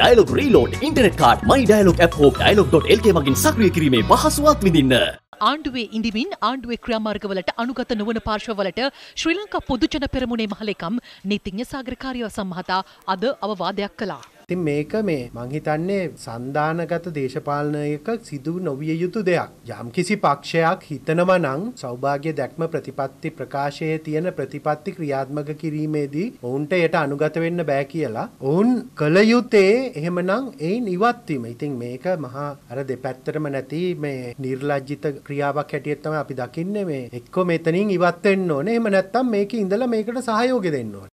Dialog reload internet card මයි Dialog app හෝ ඩයිලොක්.lk මගින් සක්‍රිය කිරීමේ පහසුවක් විඳින්න. ආණ්ඩුවේ ඉඳමින් ආණ්ඩුවේ ක්‍රියාමාර්ගවලට අනුගත නොවන පාර්ශවවලට ශ්‍රී ලංකා පොදුජන පෙරමුණේ මහලෙකම් නීතිඥ සාගරකාරියව සම්හතා අද අවවාදයක් කළා. ඉතින් මේක මේ මං හිතන්නේ සන්දානගත දේශපාලනයක සිදු නොවිය යුතු දෙයක් යම්කිසි පක්ෂයක් හිතනවා නම් සෞභාග්‍ය දැක්ම ප්‍රතිපත්ති ප්‍රකාශයේ තියෙන ප්‍රතිපත්ති ක්‍රියාත්මක කිරීමේදී ඔවුන්ට එයට අනුගත වෙන්න බෑ කියලා ඔවුන් කළ යුත්තේ එහෙමනම් එයින් ඉවත්වීම ඉතින් මේක මහා අර දෙපැත්තටම නැති මේ නිර්ලජ්ජිත ක්‍රියාවක් හැටියට තමයි අපි දකින්නේ මේ එක්ක මෙතනින් ඉවත් වෙන්න ඕනේ එහෙම නැත්නම් මේක ඉඳලා මේකට සහයෝගය දෙන්න ඕනේ